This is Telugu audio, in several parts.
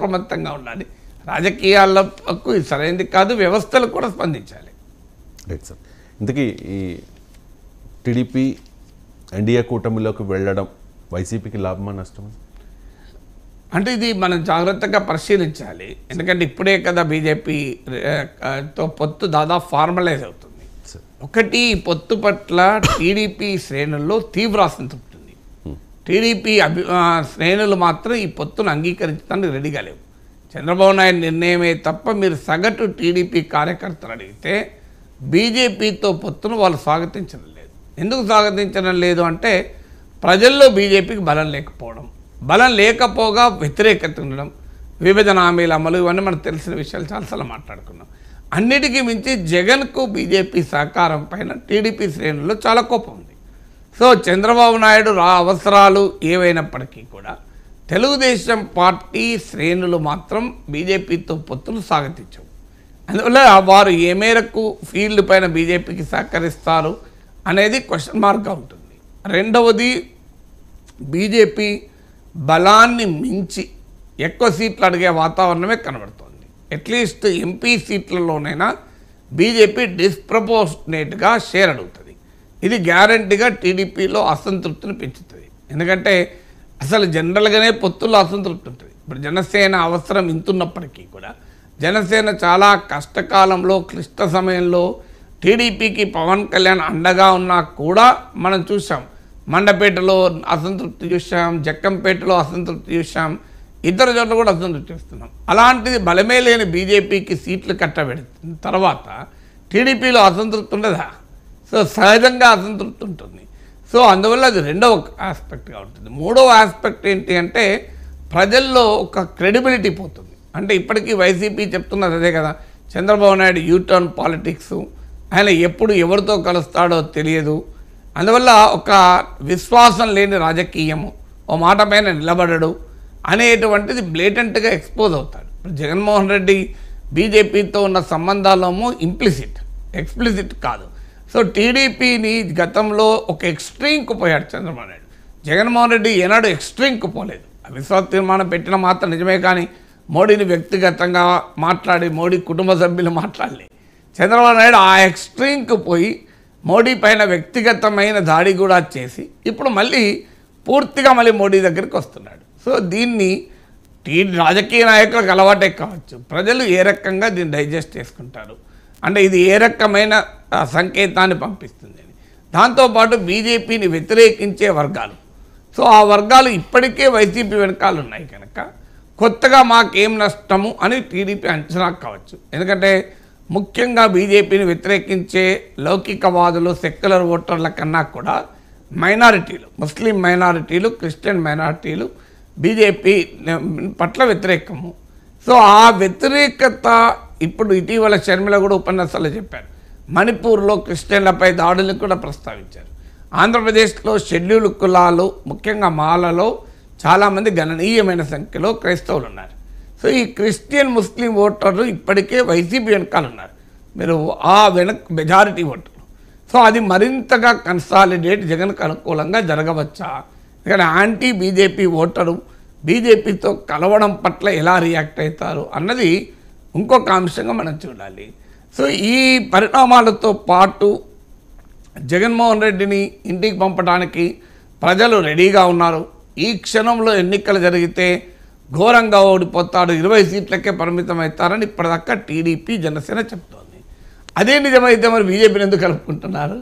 అప్రమత్తంగా ఉండాలి హక్కు సరైనది కాదు వ్యవస్థలు కూడా స్పందించాలి రైట్ సార్ ఇంతకీ ఈ టీడీపీ ఎన్డీఏ కూటమిలోకి వెళ్ళడం వైసీపీకి లాభమా నష్టమా అంటే ఇది మనం జాగ్రత్తగా పరిశీలించాలి ఎందుకంటే ఇప్పుడే కదా బీజేపీతో పొత్తు దాదాపు ఫార్మలైజ్ అవుతుంది ఒకటి పొత్తు పట్ల టీడీపీ శ్రేణుల్లో తీవ్ర అసంతృప్తి టీడీపీ అభి శ్రేణులు మాత్రం ఈ పొత్తును అంగీకరించడానికి రెడీగా లేవు చంద్రబాబు నాయుడు నిర్ణయమే తప్ప మీరు సగటు టీడీపీ కార్యకర్తలు అడిగితే బీజేపీతో పొత్తును వాళ్ళు స్వాగతించడం లేదు ఎందుకు స్వాగతించడం లేదు అంటే ప్రజల్లో బీజేపీకి బలం లేకపోవడం బలం లేకపోగా వ్యతిరేకత ఉండడం విభజన హామీలు అమలు ఇవన్నీ మనకు తెలిసిన విషయాలు చాలాసార్లు మాట్లాడుకున్నాం అన్నిటికీ మించి జగన్కు బీజేపీ సహకారం పైన టీడీపీ శ్రేణుల్లో చాలా కోపం ఉంది సో చంద్రబాబు నాయుడు రా అవసరాలు ఏవైనప్పటికీ కూడా తెలుగుదేశం పార్టీ శ్రేణులు మాత్రం బీజేపీతో పొత్తులు సాగతించవు అందువల్ల వారు ఏ మేరకు ఫీల్డ్ పైన బీజేపీకి సహకరిస్తారు అనేది క్వశ్చన్ మార్క్గా ఉంటుంది రెండవది బీజేపీ బలాన్ని మించి ఎక్కువ సీట్లు అడిగే వాతావరణమే కనబడుతోంది అట్లీస్ట్ ఎంపీ సీట్లలోనైనా బీజేపీ డిస్ప్రపోర్షనేట్గా షేర్ అడుగుతుంది ఇది గ్యారంటీగా టీడీపీలో అసంతృప్తిని పెంచుతుంది ఎందుకంటే అసలు జనరల్గానే పొత్తుల్లో అసంతృప్తి ఉంటుంది ఇప్పుడు జనసేన అవసరం ఇంతున్నప్పటికీ కూడా జనసేన చాలా కష్టకాలంలో క్లిష్ట సమయంలో టీడీపీకి పవన్ కళ్యాణ్ అండగా ఉన్నా కూడా మనం చూసాం మండపేటలో అసంతృప్తి చూసాం జక్కంపేటలో అసంతృప్తి చూసాం ఇతర చోట్ల కూడా అసంతృప్తి చూస్తున్నాం అలాంటిది బలమే లేని బీజేపీకి సీట్లు కట్టబెడుతుంది తర్వాత టీడీపీలో అసంతృప్తి ఉండదా సో సహజంగా అసంతృప్తి ఉంటుంది సో అందువల్ల అది రెండవ ఆస్పెక్ట్గా ఉంటుంది మూడవ ఆస్పెక్ట్ ఏంటి అంటే ప్రజల్లో ఒక క్రెడిబిలిటీ పోతుంది అంటే ఇప్పటికీ వైసీపీ చెప్తున్నది అదే కదా చంద్రబాబు నాయుడు యూటర్న్ పాలిటిక్స్ ఆయన ఎప్పుడు ఎవరితో కలుస్తాడో తెలియదు అందువల్ల ఒక విశ్వాసం లేని రాజకీయము ఓ మాట పైన నిలబడడు అనేటువంటిది బ్లేటెంట్గా ఎక్స్పోజ్ అవుతాడు జగన్మోహన్ రెడ్డి బీజేపీతో ఉన్న సంబంధాలేమో ఇంప్లిసిట్ ఎక్స్ప్లిసిట్ కాదు సో టీడీపీని గతంలో ఒక ఎక్స్ట్రీమ్కు పోయాడు చంద్రబాబు నాయుడు జగన్మోహన్ రెడ్డి ఏనాడు ఎక్స్ట్రీమ్కు పోలేదు అవిశ్వాస తీర్మానం పెట్టిన మాత్రం నిజమే కానీ మోడీని వ్యక్తిగతంగా మాట్లాడి మోడీ కుటుంబ సభ్యులు మాట్లాడలే చంద్రబాబు నాయుడు ఆ ఎక్స్ట్రీమ్కి పోయి మోడీ పైన వ్యక్తిగతమైన దాడి కూడా చేసి ఇప్పుడు మళ్ళీ పూర్తిగా మళ్ళీ మోడీ దగ్గరికి వస్తున్నాడు సో దీన్ని టీ రాజకీయ నాయకులకు అలవాటే కావచ్చు ప్రజలు ఏ రకంగా దీన్ని డైజెస్ట్ చేసుకుంటారు అంటే ఇది ఏ రకమైన సంకేతాన్ని పంపిస్తుందని దాంతోపాటు బీజేపీని వ్యతిరేకించే వర్గాలు సో ఆ వర్గాలు ఇప్పటికే వైసీపీ వెనకాలు ఉన్నాయి కనుక కొత్తగా మాకేం నష్టము అని టీడీపీ అంచనా కావచ్చు ఎందుకంటే ముఖ్యంగా బీజేపీని వ్యతిరేకించే లౌకికవాదులు సెక్యులర్ ఓటర్ల కన్నా కూడా మైనారిటీలు ముస్లిం మైనారిటీలు క్రిస్టియన్ మైనారిటీలు బీజేపీ పట్ల వ్యతిరేకము సో ఆ వ్యతిరేకత ఇప్పుడు ఇటీవల శర్మిల కూడా ఉపన్యాసాలు చెప్పారు మణిపూర్లో క్రిస్టియన్లపై దాడులను కూడా ప్రస్తావించారు ఆంధ్రప్రదేశ్లో షెడ్యూల్ కులాలు ముఖ్యంగా మాలలో చాలామంది గణనీయమైన సంఖ్యలో క్రైస్తవులు ఉన్నారు సో ఈ క్రిస్టియన్ ముస్లిం ఓటర్లు ఇప్పటికే వైసీపీ వెనకాల ఉన్నారు మీరు ఆ వెనక్ మెజారిటీ ఓటర్లు సో అది మరింతగా కన్సాలిడేట్ జగన్కు అనుకూలంగా జరగవచ్చా ఇక్కడ యాంటీ బీజేపీ ఓటరు బీజేపీతో కలవడం పట్ల ఎలా రియాక్ట్ అవుతారు అన్నది ఇంకొక అంశంగా మనం చూడాలి సో ఈ పరిణామాలతో పాటు జగన్మోహన్ రెడ్డిని ఇంటికి పంపడానికి ప్రజలు రెడీగా ఉన్నారు ఈ క్షణంలో ఎన్నికలు జరిగితే ఘోరంగా ఓడిపోతాడు ఇరవై సీట్లకే పరిమితం అవుతారని ఇప్పటిదాకా టీడీపీ జనసేన చెప్తోంది అదే నిజమైతే మరి బీజేపీని ఎందుకు కలుపుకుంటున్నారు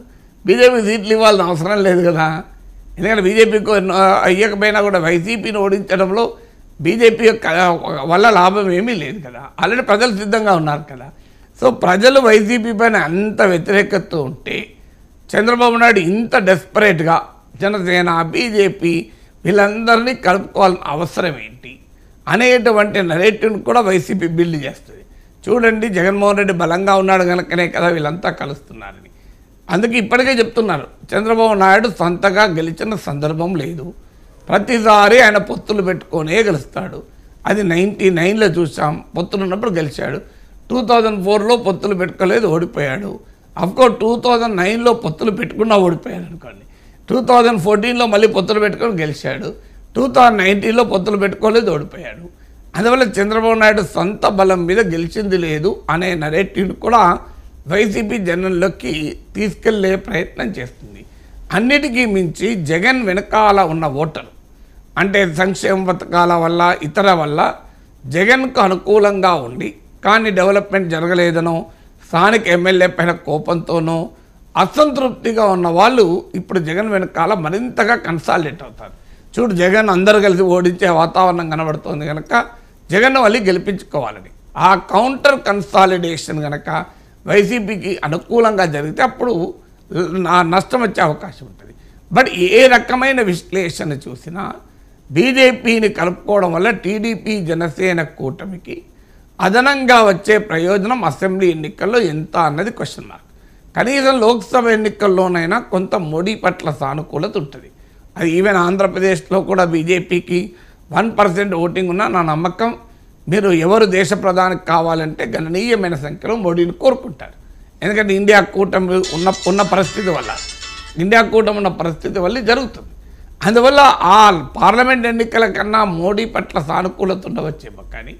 బీజేపీ సీట్లు ఇవ్వాల్సిన అవసరం లేదు కదా ఎందుకంటే బీజేపీకి అయ్యకపోయినా కూడా వైసీపీని ఓడించడంలో బీజేపీ యొక్క వల్ల లాభం ఏమీ లేదు కదా ఆల్రెడీ ప్రజలు సిద్ధంగా ఉన్నారు కదా సో ప్రజలు వైసీపీ పైన అంత వ్యతిరేకత ఉంటే చంద్రబాబు నాయుడు ఇంత డెస్పరేట్గా జనసేన బీజేపీ వీళ్ళందరినీ కలుపుకోవాల్సిన అవసరం ఏంటి అనేటువంటి నరేటివ్ని కూడా వైసీపీ బిల్డ్ చేస్తుంది చూడండి జగన్మోహన్ రెడ్డి బలంగా ఉన్నాడు కనుకనే కదా వీళ్ళంతా కలుస్తున్నారని అందుకే ఇప్పటికే చెప్తున్నారు చంద్రబాబు నాయుడు సొంతగా గెలిచిన సందర్భం లేదు ప్రతిసారి ఆయన పొత్తులు పెట్టుకొనే గెలుస్తాడు అది నైంటీ నైన్లో చూసాం పొత్తులు ఉన్నప్పుడు గెలిచాడు టూ థౌజండ్ ఫోర్లో పొత్తులు పెట్టుకోలేదు ఓడిపోయాడు అఫ్కోర్స్ టూ థౌజండ్ నైన్లో పొత్తులు పెట్టుకున్నా ఓడిపోయాడు అనుకోండి టూ థౌజండ్ ఫోర్టీన్లో మళ్ళీ పొత్తులు పెట్టుకొని గెలిచాడు టూ థౌజండ్ నైన్టీన్లో పొత్తులు పెట్టుకోలేదు ఓడిపోయాడు అందువల్ల చంద్రబాబు నాయుడు సొంత బలం మీద గెలిచింది లేదు అనే నరేటివ్ని కూడా వైసీపీ జనంలోకి తీసుకెళ్లే ప్రయత్నం చేస్తుంది అన్నిటికీ మించి జగన్ వెనకాల ఉన్న ఓటరు అంటే సంక్షేమ పథకాల వల్ల ఇతర వల్ల జగన్కు అనుకూలంగా ఉండి కానీ డెవలప్మెంట్ జరగలేదనో స్థానిక ఎమ్మెల్యే పైన కోపంతోనో అసంతృప్తిగా ఉన్న వాళ్ళు ఇప్పుడు జగన్ వెనకాల మరింతగా కన్సాలిడేట్ అవుతారు చూడు జగన్ అందరు కలిసి ఓడించే వాతావరణం కనబడుతోంది కనుక జగన్ వాళ్ళు గెలిపించుకోవాలని ఆ కౌంటర్ కన్సాలిడేషన్ కనుక వైసీపీకి అనుకూలంగా జరిగితే అప్పుడు నా నష్టం వచ్చే అవకాశం ఉంటుంది బట్ ఏ రకమైన విశ్లేషణ చూసినా బీజేపీని కలుపుకోవడం వల్ల టీడీపీ జనసేన కూటమికి అదనంగా వచ్చే ప్రయోజనం అసెంబ్లీ ఎన్నికల్లో ఎంత అన్నది క్వశ్చన్ మార్క్ కనీసం లోక్సభ ఎన్నికల్లోనైనా కొంత మోడీ పట్ల సానుకూలత ఉంటుంది అది ఈవెన్ ఆంధ్రప్రదేశ్లో కూడా బీజేపీకి వన్ పర్సెంట్ ఓటింగ్ ఉన్న నా నమ్మకం మీరు ఎవరు దేశ ప్రధానికి కావాలంటే గణనీయమైన సంఖ్యలో మోడీని కోరుకుంటారు ఎందుకంటే ఇండియా కూటమి ఉన్న ఉన్న పరిస్థితి వల్ల ఇండియా కూటమి ఉన్న పరిస్థితి వల్ల జరుగుతుంది అందువల్ల ఆ పార్లమెంట్ ఎన్నికల కన్నా మోడీ పట్ల సానుకూలత ఉండవచ్చేమో కానీ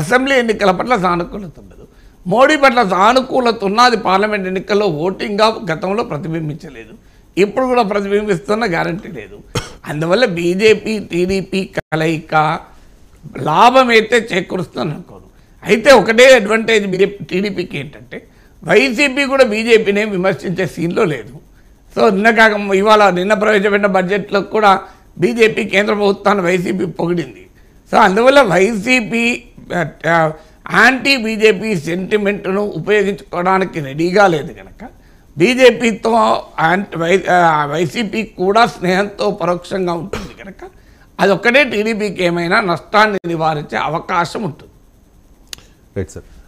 అసెంబ్లీ ఎన్నికల పట్ల సానుకూలత ఉండదు మోడీ పట్ల సానుకూలత ఉన్నది పార్లమెంట్ ఎన్నికల్లో ఓటింగ్గా గతంలో ప్రతిబింబించలేదు ఇప్పుడు కూడా ప్రతిబింబిస్తున్న గ్యారంటీ లేదు అందువల్ల బీజేపీ టీడీపీ కలయిక లాభం అయితే చేకూరుస్తుందని అనుకోను అయితే ఒకటే అడ్వాంటేజ్ బీజేపీ టీడీపీకి ఏంటంటే వైసీపీ కూడా బీజేపీనే విమర్శించే సీన్లో లేదు సో నిన్నకాక ఇవాళ నిన్న ప్రవేశపెట్టిన బడ్జెట్లో కూడా బీజేపీ కేంద్ర ప్రభుత్వాన్ని వైసీపీ పొగిడింది సో అందువల్ల వైసీపీ యాంటీ బీజేపీ సెంటిమెంట్ను ఉపయోగించుకోవడానికి రెడీగా లేదు కనుక బీజేపీతో వైసీపీ కూడా స్నేహంతో పరోక్షంగా ఉంటుంది కనుక అదొక్కటే టీడీపీకి ఏమైనా నష్టాన్ని నివారించే అవకాశం ఉంటుంది రైట్ సార్